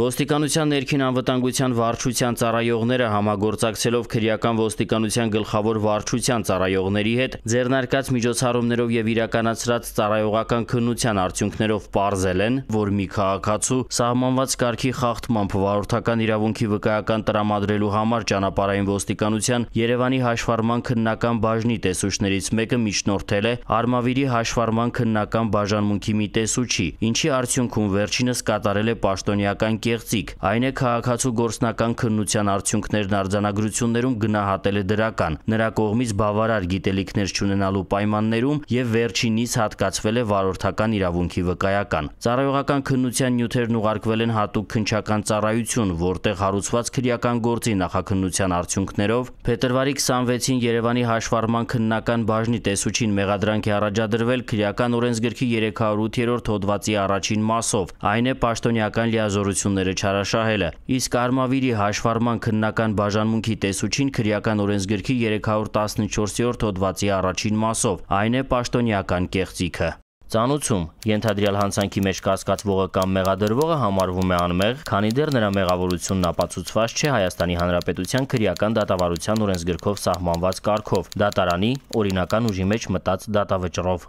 Ոստիկանության ներքին անվտանգության վարչության ծառայողները համագործակցելով քրեական ոստիկանության գլխավոր վարչության ծառայողների հետ ձեռնարկած միջոցառումներով եւ իրականացրած ծառայողական քննության արդյունքներով ողրզել են, որ մի քաղաքացու սահմանված կարգի խախտմամբ վարորդական իրավունքի վկայական տրամադրելու համար ճանապարհային ոստիկանության Երևանի հաշվառման քննական բաժնի տեսուչներից մեկը միջնորդել է Արմավիրի հաշվառման քննական բաժանմունքի մի տեսուչի, ինչի արդյունքում վերջինս կատարել է պաշտոնյական գեղձիկ։ Այն է քաղաքացու գործնական քննության արդյունքներն արձանագրություններում գնահատել է դրական։ Նրա կողմից բավարար գիտելիքներ չունենալու պայմաններում եւ վերջինիս հատկացվել է վարորդական իրավունքի վկայական։ Ծառայողական քննության նյութերն ուղարկվել են հատուկ քնչական ծառայություն, որտեղ հարուցված քրեական գործի նախաքննության արդյունքներով փետրվարի 26-ին Երևանի հաշվառման քննական բաժնի տեսուչին մեղադրանք է առաջադրվել քրեական օրենսգրքի 308-րդ հոդվածի առաջին մասով։ Այն է պաշտոնյական լիազորություն գործողությունները չարաշահելը։ Իսկ Արմավիրի հաշվառման քննական բաժանմունքի տեսուչին քրեական օրենսգրքի 314-րդ հոդվածի առաջին մասով, այն է պաշտոնյական կեղծիքը։ Ծանուցում ենթադրյալ հանցանքի մեջ կասկածվողը կամ մեղադրվողը համարվում է անմեղ, քանի դեռ նրա մեղավորությունն ապացուցված չէ Հայաստանի Հանրապետության քրեական դատավարության օրենսգրքով սահմանված կարգով՝ դատարանի օրինական ուժի մեջ մտած դատավճռով։